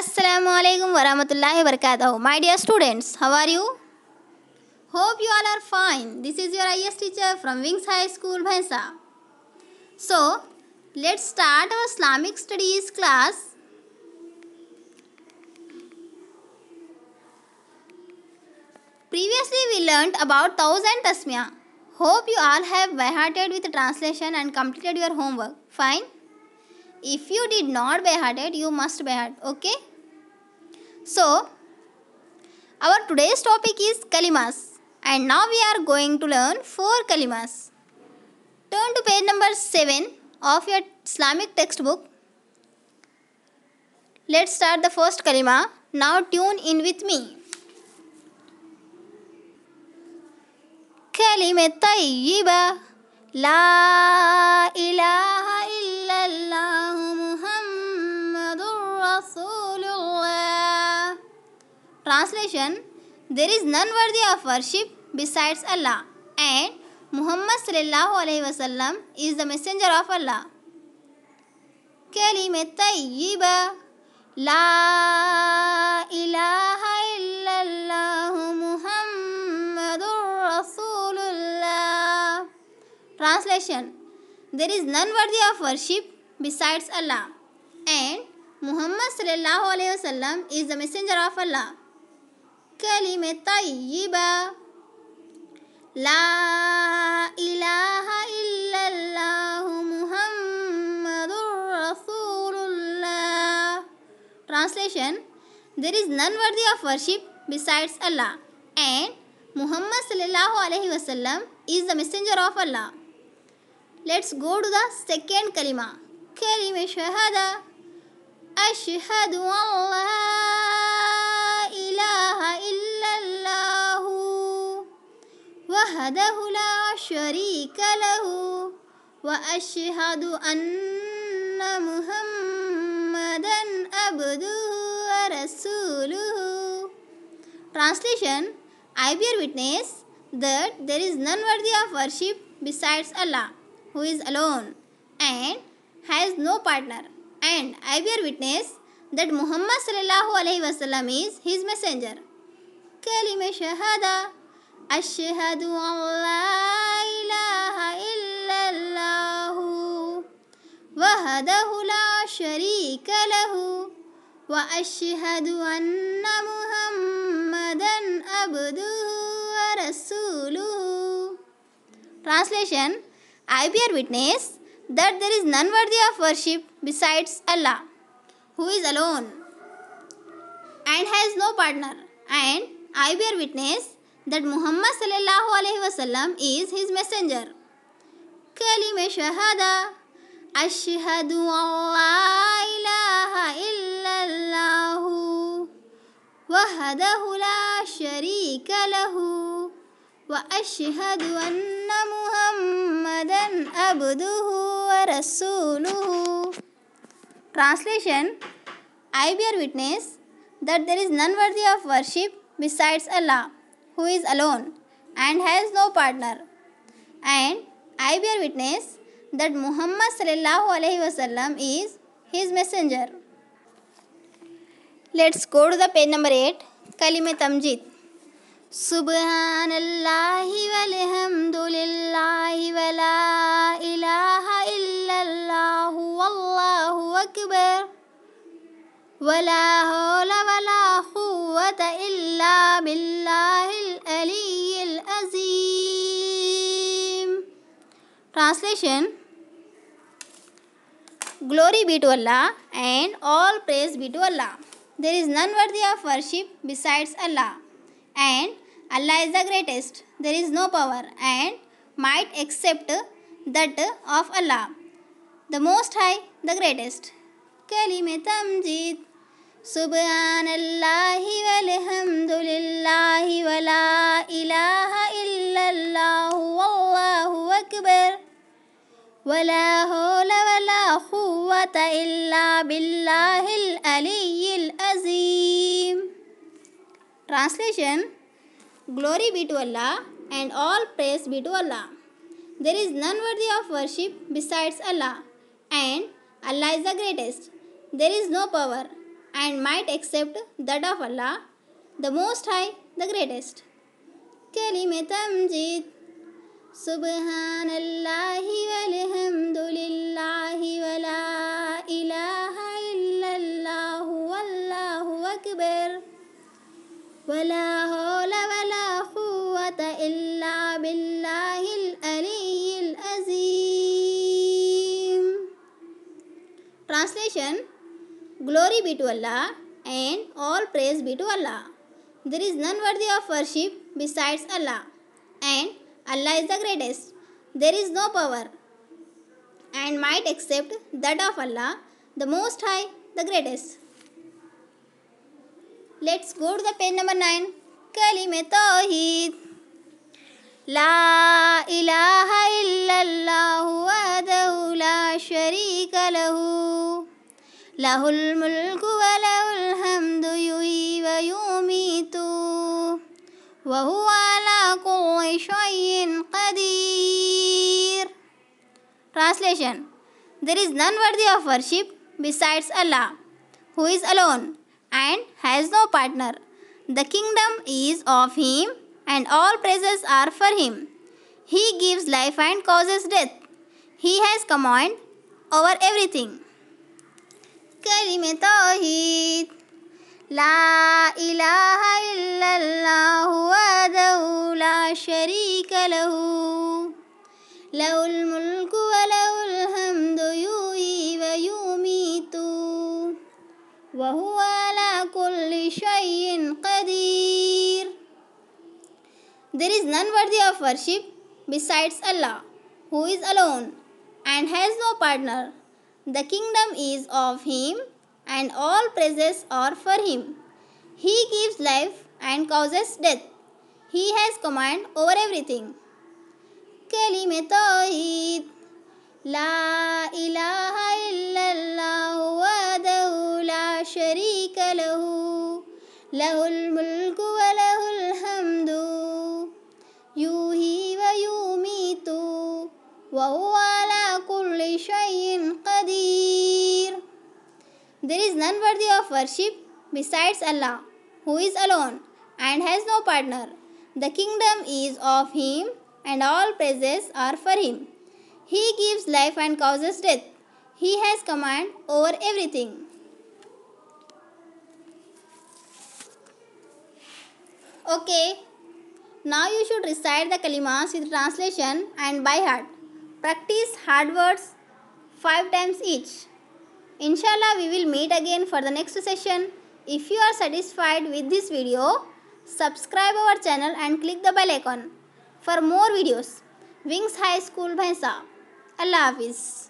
Assalamu alaikum warahmatullahi wabarakatuh. My dear students, how are you? Hope you all are fine. This is your IS teacher from Wings High School, Bhensa. So, let's start our Islamic studies class. Previously, we learnt about thousand Tasmiyah. Hope you all have behearted with translation and completed your homework. Fine? If you did not behearted, you must beheart. Okay? So, our today's topic is kalimas and now we are going to learn four kalimas. Turn to page number 7 of your Islamic textbook. Let's start the first kalima. Now tune in with me. كلمة طيبة لا إله إلا الله محمد رسول Translation There is none worthy of worship besides Allah and Muhammad wasallam is the messenger of Allah. كلمة طيبة لا إله إلا الله محمد رسول الله Translation There is none worthy of worship besides Allah and Muhammad sallallahu alayhi wasallam is the messenger of Allah. الكلمة الطيبة لا إله إلا الله محمد رسول الله Translation There is none worthy of worship besides Allah and Muhammad sallallahu alaihi wasallam is the messenger of Allah. Let's go to the second kalima. Kalima shahada. Ashhadu Allah وحده لا شريك له وأشهد أن محمدا عبده ورسوله Translation I bear witness that there is none worthy of worship besides Allah who is alone and has no partner and I bear witness that Muhammad sallallahu alaihi wasallam is his messenger. كلمة shahada. أشهد أن لا إله إلا الله وحده لا شريك له وأشهد أن محمدا عبده ورسوله Translation I bear witness that there is none worthy of worship besides Allah, who is alone and has no partner, and I bear witness that Muhammad sallallahu alayhi wasallam is his messenger. كلمة شهادة أشهد أن لا إله إلا الله وحده لا شريك له وأشهد أن محمدا عبده ورسوله Translation I bear witness that there is none worthy of worship besides Allah who is alone and has no partner. And I bear witness that Muhammad wasallam is his messenger. Let's go to the page number 8, Kalime Tamjid. سبحان الله والحمد لله ولا إله إلا الله والله أكبر ولا حول ولا قوة إلا بالله Translation Glory be to Allah and all praise be to Allah. There is none worthy of worship besides Allah. And Allah is the greatest. There is no power and might except that of Allah. The Most High, the greatest. كلمة تمجيد سبحان الله والحمد لله ولا إله ولا حول ولا قوة إلا بالله العلي العظيم Translation Glory be to Allah and all praise be to Allah. There is none worthy of worship besides Allah and Allah is the greatest. There is no power and might except that of Allah, the Most High, the greatest. كلمة تمجيد سبحان الله Translation Glory be to Allah and all praise be to Allah. There is none worthy of worship besides Allah and Allah is the greatest. There is no power and might except that of Allah, the Most High, the greatest. Let's go to the page number 9. Kalime Tawheed. لا إله إلا الله وحده لا له الملك وله الحمد يحيي ويميت وهو على كل شيء قدير Translation There is none worthy of worship besides Allah, who is alone and has no partner. The kingdom is of Him, and all praises are for Him. He gives life and causes death. He has command over everything. كلمة توحيد لا إله إلا الله وحده لا شريك له له الملك وله الحمد يحيي ويميت وهو على كل شيء قدير There is none worthy of worship besides Allah who is alone and has no partner The kingdom is of him and all praises are for him. He gives life and causes death. He has command over everything. كلمة توحيد لا إله إلا الله وحده لا شريك له له الملك There is none worthy of worship besides Allah, who is alone and has no partner. The kingdom is of Him, and all praises are for Him. He gives life and causes death. He has command over everything. Okay, now you should recite the kalimas with translation and by heart. Practice hard words 5 times each. Inshallah, we will meet again for the next session. If you are satisfied with this video, subscribe our channel and click the bell icon for more videos. Wings High School Bhaisa. Allah Hafiz.